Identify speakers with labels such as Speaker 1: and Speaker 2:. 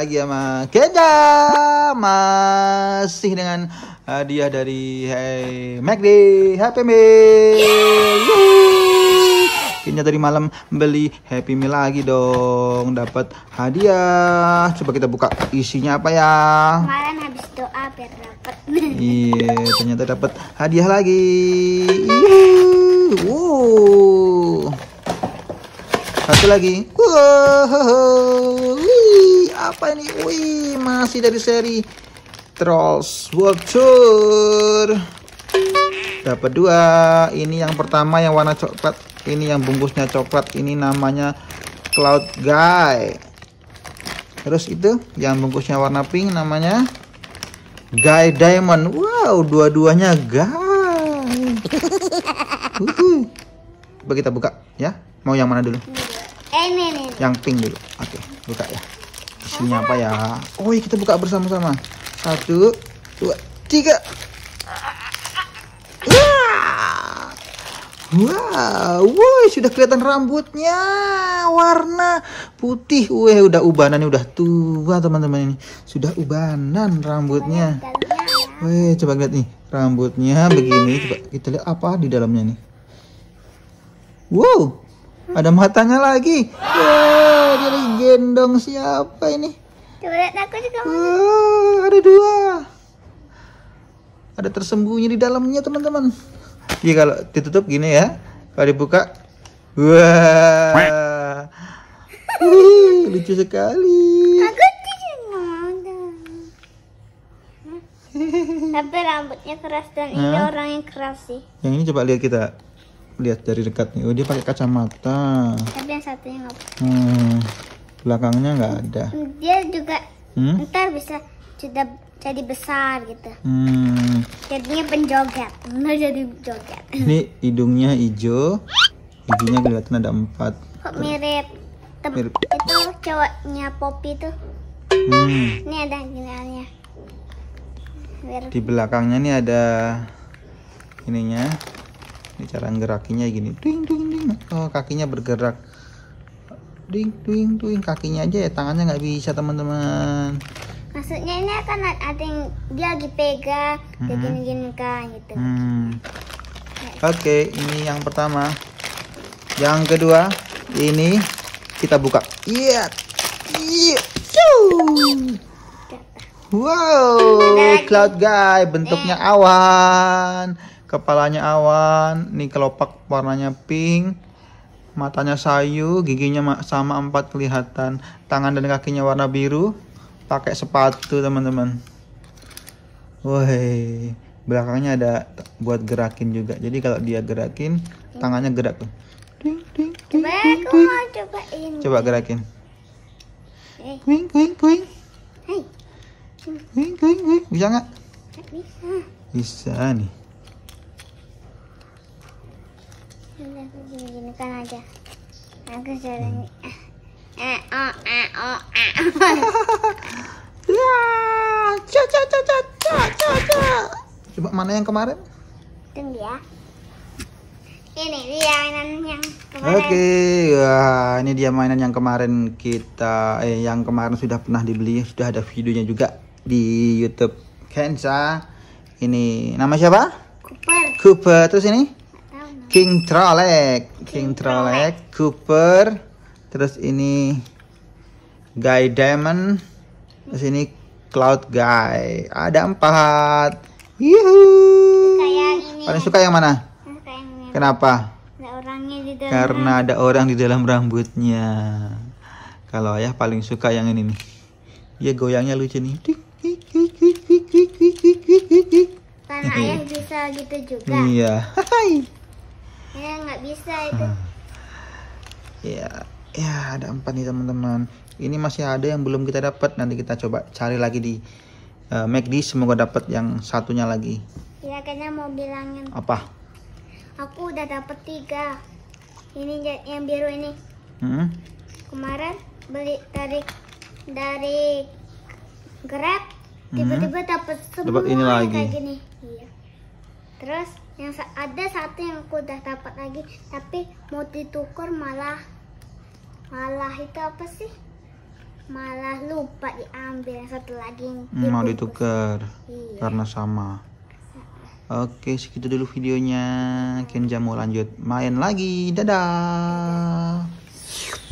Speaker 1: lagi sama Keja masih dengan hadiah dari Hey McD Happy Meal. Kayaknya tadi malam beli Happy Meal lagi dong dapat hadiah. Coba kita buka isinya apa ya?
Speaker 2: Kemarin habis doa biar dapat.
Speaker 1: Iya, yeah, ternyata dapat hadiah lagi. Wow satu lagi wow, apa ini wih masih dari seri Trolls World Tour dapat dua ini yang pertama yang warna coklat ini yang bungkusnya coklat ini namanya Cloud Guy terus itu yang bungkusnya warna pink namanya Guy Diamond wow dua-duanya Guy Uhuh. Coba kita buka ya. Mau yang mana dulu? Eh, ini, ini. Yang pink dulu. Oke, buka ya. Isinya apa ya? Oh, iya, kita buka bersama-sama. Satu, dua, tiga. Wow, woi sudah kelihatan rambutnya warna putih. Wah, udah ubanan udah tua teman-teman ini. Sudah ubanan rambutnya. Wah, coba lihat nih rambutnya begini. Coba kita lihat apa di dalamnya nih. Wow, ada matanya lagi. Wah, dia lagi gendong siapa ini? Coba lihat aku juga. Uh, ada dua. Ada tersembunyi di dalamnya, teman-teman. Jadi kalau ditutup gini ya. Kalau dibuka. Wah. Wih, lucu sekali.
Speaker 2: Aku Tapi rambutnya keras dan ini orang yang keras sih.
Speaker 1: Yang ini coba lihat kita lihat dari dekat nih. Oh dia pakai kacamata. Tapi
Speaker 2: yang satunya enggak.
Speaker 1: Hmm, belakangnya nggak ada. Dia juga hmm?
Speaker 2: ntar bisa sudah jadi besar gitu.
Speaker 1: Hmm.
Speaker 2: Jadinya penjoget, benar jadi joget.
Speaker 1: Ini hidungnya hijau, Hidungnya kelihatan ada empat.
Speaker 2: Kok mirip? Tem mirip. Itu cowoknya Poppy tuh.
Speaker 1: Hmm.
Speaker 2: Ini ada gilanya. Di belakangnya
Speaker 1: nih ada ininya ini cara gerakinya gini ding ding ding oh, kakinya bergerak ding ding ding kakinya aja ya tangannya nggak bisa teman-teman
Speaker 2: maksudnya ini akan ada yang dia lagi pegang -hmm. gini
Speaker 1: kan gitu hmm. oke okay, ini yang pertama yang kedua ini kita buka iya yeah. Wow, cloud guy bentuknya eh. awan kepalanya awan, ini kelopak warnanya pink, matanya sayu, giginya sama empat kelihatan, tangan dan kakinya warna biru, pakai sepatu teman-teman. Woi, belakangnya ada buat gerakin juga. Jadi kalau dia gerakin, tangannya gerak tuh. coba ding, aku ding. mau cobain. Coba gerakin. Eh. Kuing kuing kuing. wing. Hey. Wing, wing, Bisa nggak? Bisa. Bisa nih.
Speaker 2: aku gini kan aja aku jalan hmm. eh, eh oh eh oh eh ya cat cat cat cat
Speaker 1: coba mana yang kemarin
Speaker 2: tunggu ya ini dia mainan yang kemarin. Oke,
Speaker 1: okay. Ya, wah ini dia mainan yang kemarin kita eh yang kemarin sudah pernah dibeli, sudah ada videonya juga di YouTube Kensa. Ini nama siapa? Cooper. Cooper. Terus ini? King Trolek, King Trolek, Cooper, terus ini Guy Diamond, terus ini Cloud Guy. Ada empat. Yuhu. Paling suka yang mana? Kenapa? Karena ada orang di dalam rambutnya. Kalau ayah paling suka yang ini nih. ya goyangnya lucu nih.
Speaker 2: Karena ayah bisa gitu juga. Iya. Hai. bisa
Speaker 1: itu hmm. ya ya ada empat nih teman-teman ini masih ada yang belum kita dapat nanti kita coba cari lagi di uh, eh, McD semoga dapat yang satunya lagi
Speaker 2: iya kayaknya mau bilangin apa aku udah dapat tiga ini ya, yang biru ini hmm? kemarin beli dari dari Grab hmm. tiba-tiba dapat semua dapat ini lagi. kayak gini iya. terus yang ada satu yang aku udah dapat lagi tapi mau ditukar malah malah itu apa sih malah lupa diambil satu lagi hmm, mau
Speaker 1: ditukar iya. karena sama Oke, segitu dulu videonya. Kenja mau lanjut main lagi. Dadah.